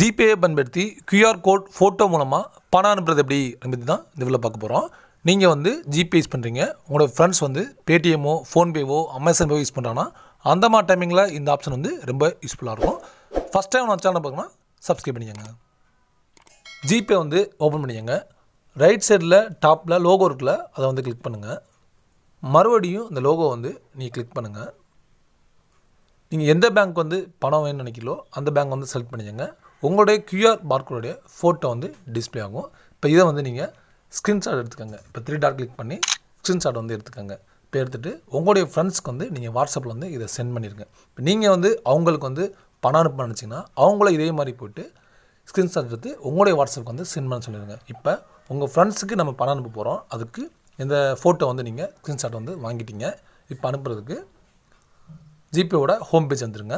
ஜிபேயை பயன்படுத்தி QR code photo மூலமாக பணம் அனுப்புறது எப்படி பற்றி தான் இந்த இதில் பார்க்க போகிறோம் நீங்கள் வந்து ஜிபே யூஸ் பண்ணுறீங்க உங்களோட ஃப்ரெண்ட்ஸ் வந்து பேடிஎம்மோ ஃபோன்பேவோ அமேசான் பேவோ யூஸ் பண்ணுறாங்கன்னா அந்த மாதிரி டைமிங்கில் இந்த ஆப்ஷன் வந்து ரொம்ப யூஸ்ஃபுல்லாக இருக்கும் ஃபஸ்ட் டைம் நான் சேனல் பார்க்கணும்னா சப்ஸ்கிரைப் பண்ணிக்கோங்க ஜிபே வந்து ஓப்பன் பண்ணிக்கோங்க ரைட் சைடில் டாப்பில் லோகோ இருக்குல்ல அதை வந்து கிளிக் பண்ணுங்கள் மறுபடியும் இந்த லோகோ வந்து நீங்கள் கிளிக் பண்ணுங்கள் நீங்கள் எந்த பேங்க் வந்து பணம் வேணும்னு நினைக்கிறீங்களோ அந்த பேங்க் வந்து செலக்ட் பண்ணிக்கோங்க உங்களுடைய கியூஆர் பார்க்கோடைய ஃபோட்டோ வந்து டிஸ்பிளே ஆகும் இப்போ இதை வந்து நீங்கள் ஸ்க்ரீன்ஷாட் எடுத்துக்கோங்க இப்போ த்ரீ டாட் கிளிக் பண்ணி ஸ்க்ரீன்ஷாட் வந்து எடுத்துக்கோங்க இப்போ எடுத்துகிட்டு உங்களுடைய ஃப்ரெண்ட்ஸ்க்கு வந்து நீங்கள் வாட்ஸ்அப்பில் வந்து இதை சென்ட் பண்ணிடுங்க இப்போ நீங்கள் வந்து அவங்களுக்கு வந்து பணம் அனுப்ப நினச்சிங்கன்னா அவங்கள இதே மாதிரி போய்ட்டு ஸ்க்ரீன்ஷாட் எடுத்து உங்களுடைய வாட்ஸ்அப்புக்கு வந்து சென்ட் பண்ண சொல்லிடுங்க இப்போ உங்கள் ஃப்ரெண்ட்ஸுக்கு நம்ம பணம் அனுப்ப போகிறோம் அதுக்கு இந்த ஃபோட்டோ வந்து நீங்கள் ஸ்க்ரீன்ஷாட் வந்து வாங்கிட்டீங்க இப்போ அனுப்புகிறதுக்கு ஜிபேவோட ஹோம் பேஜ் வந்துடுங்க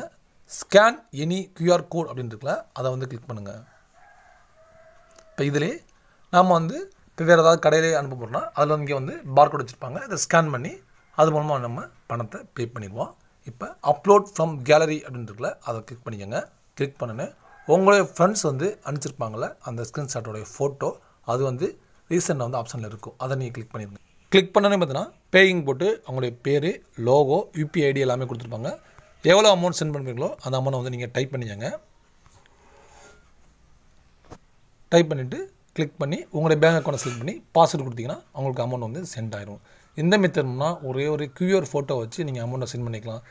ஸ்கேன் எனி கியூஆர் கோட் அப்படின்னு இருக்குல்ல அதை வந்து கிளிக் பண்ணுங்கள் இப்போ இதிலே நாம் வந்து இப்போ வேறு ஏதாவது கடையிலே அனுப்ப போகிறோம்னா அதில் இங்கே வந்து பார் கோட் வச்சுருப்பாங்க இதை ஸ்கேன் பண்ணி அது மூலமாக நம்ம பணத்தை பே பண்ணிடுவோம் இப்போ அப்லோட் ஃப்ரம் கேலரி அப்படின்னு இருக்குல்ல அதை கிளிக் பண்ணிக்கோங்க கிளிக் பண்ணுன்னு உங்களுடைய ஃப்ரெண்ட்ஸ் வந்து அனுப்பிச்சிருப்பாங்கள அந்த ஸ்க்ரீன்ஷாட்டோடைய ஃபோட்டோ அது வந்து ரீசெண்டாக வந்து ஆப்ஷனில் இருக்கும் அதை நீங்கள் கிளிக் பண்ணிடுங்க கிளிக் பண்ணனே பார்த்தீங்கன்னா பேயிங் போட்டு அவங்களுடைய பேர் லோகோ யூபிஐடி எல்லாமே கொடுத்துருப்பாங்க எவ்வளோ அமௌண்ட் சென்ட் பண்ணுறீங்களோ அந்த அமௌண்ட்டை வந்து நீங்கள் டைப் பண்ணிக்கோங்க டைப் பண்ணிவிட்டு கிளிக் பண்ணி உங்களுடைய பேங்க் அக்கௌண்ட் செலக்ட் பண்ணி பாஸ்வேர்டு கொடுத்தீங்கன்னா உங்களுக்கு அமௌண்ட் வந்து சென்ட் ஆயிடும் இந்த மெத்தட்னா ஒரே ஒரு க்யூஆர் ஃபோட்டோ வச்சு நீங்கள் அமௌண்ட்டை சென்ட் பண்ணிக்கலாம்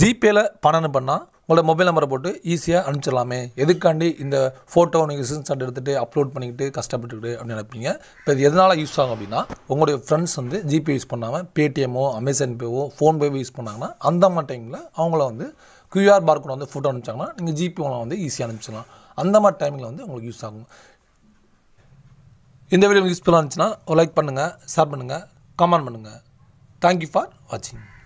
ஜிபேயில் பணம் பண்ணால் உங்களோட மொபைல் நம்பரை போட்டு ஈஸியாக அனுப்பிச்சிடலாமே எதுக்காண்டி இந்த ஃபோட்டோ நீங்கள் ஸ்கிரீன்ஷாட் எடுத்துகிட்டு அப்லோட் பண்ணிக்கிட்டு கஷ்டப்பட்டுக்கிட்டு அப்படின்னு நினைப்பீங்க இப்போ இது எதனால் யூஸ் ஆகும் அப்படின்னா உங்களுடைய ஃப்ரெண்ட்ஸ் வந்து ஜிபே யூஸ் பண்ணாமல் பேடிஎம்மோ அமேசான் பேவோ ஃபோன்பேவோ யூஸ் பண்ணாங்கன்னா அந்தமாதிரி டைமில் அவங்கள வந்து கியூஆர் பார்க்கோட வந்து ஃபோட்டோ அனுப்பிச்சாங்கன்னா நீங்கள் ஜிபே மூலம் வந்து ஈஸியாக அனுப்பிச்சிடலாம் அந்த மாதிரி டைமில் வந்து உங்களுக்கு யூஸ் ஆகும் இந்த வீடியோ யூஸ்ஃபுல்லாக இருந்துச்சுன்னா லைக் பண்ணுங்கள் ஷேர் பண்ணுங்கள் கமெண்ட் பண்ணுங்கள் தேங்க்யூ ஃபார் வாட்சிங்